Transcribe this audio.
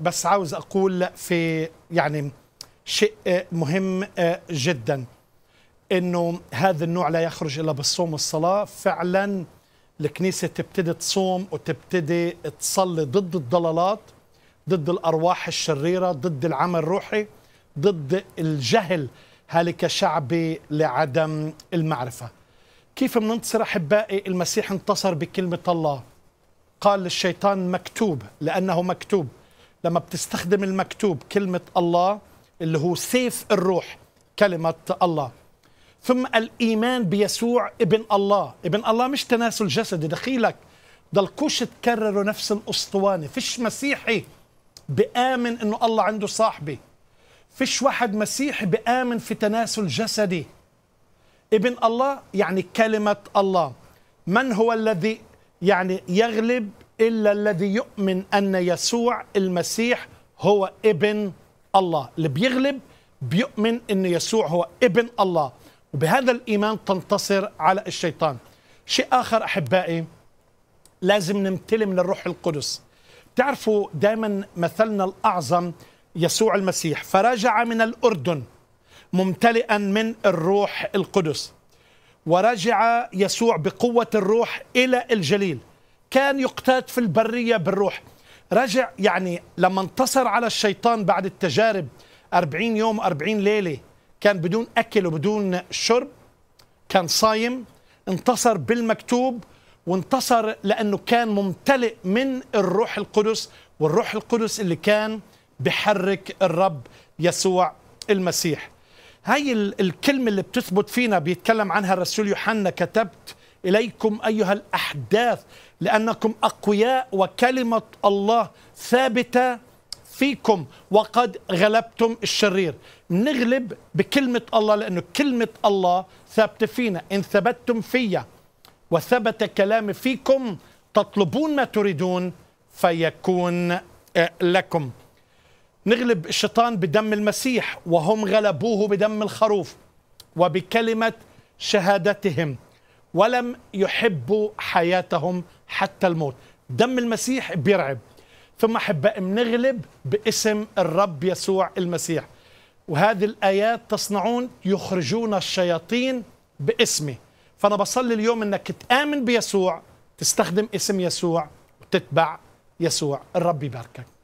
بس عاوز اقول في يعني شيء مهم آه، جدا انه هذا النوع لا يخرج الا بالصوم والصلاه فعلا الكنيسه تبتدي تصوم وتبتدي تصلي ضد الضلالات ضد الارواح الشريره ضد العمل الروحي ضد الجهل هالك شعبي لعدم المعرفه كيف بننتصر احبائي المسيح انتصر بكلمه الله قال للشيطان مكتوب لانه مكتوب لما بتستخدم المكتوب كلمة الله اللي هو سيف الروح كلمة الله ثم الإيمان بيسوع ابن الله ابن الله مش تناسل جسدي دخيلك ضلكوش تكرروا نفس الأسطوانة فيش مسيحي بآمن أنه الله عنده صاحبي فيش واحد مسيحي بآمن في تناسل جسدي ابن الله يعني كلمة الله من هو الذي يعني يغلب إلا الذي يؤمن أن يسوع المسيح هو ابن الله اللي بيغلب بيؤمن أن يسوع هو ابن الله وبهذا الإيمان تنتصر على الشيطان شيء آخر أحبائي لازم نمتلم للروح القدس تعرفوا دائما مثلنا الأعظم يسوع المسيح فرجع من الأردن ممتلئا من الروح القدس ورجع يسوع بقوة الروح إلى الجليل كان يقتات في البرية بالروح رجع يعني لما انتصر على الشيطان بعد التجارب 40 يوم 40 ليلة كان بدون أكل وبدون شرب كان صايم انتصر بالمكتوب وانتصر لأنه كان ممتلئ من الروح القدس والروح القدس اللي كان بحرك الرب يسوع المسيح هاي الكلمة اللي بتثبت فينا بيتكلم عنها الرسول يوحنا كتبت إليكم أيها الأحداث لأنكم أقوياء وكلمة الله ثابتة فيكم وقد غلبتم الشرير نغلب بكلمة الله لأنه كلمة الله ثابتة فينا إن ثبتتم فيا وثبت كلامي فيكم تطلبون ما تريدون فيكون آه، لكم نغلب الشيطان بدم المسيح وهم غلبوه بدم الخروف وبكلمة شهادتهم ولم يحبوا حياتهم حتى الموت دم المسيح بيرعب ثم أحباء بنغلب باسم الرب يسوع المسيح وهذه الآيات تصنعون يخرجون الشياطين باسمي فأنا بصلي اليوم أنك تآمن بيسوع تستخدم اسم يسوع وتتبع يسوع الرب يباركك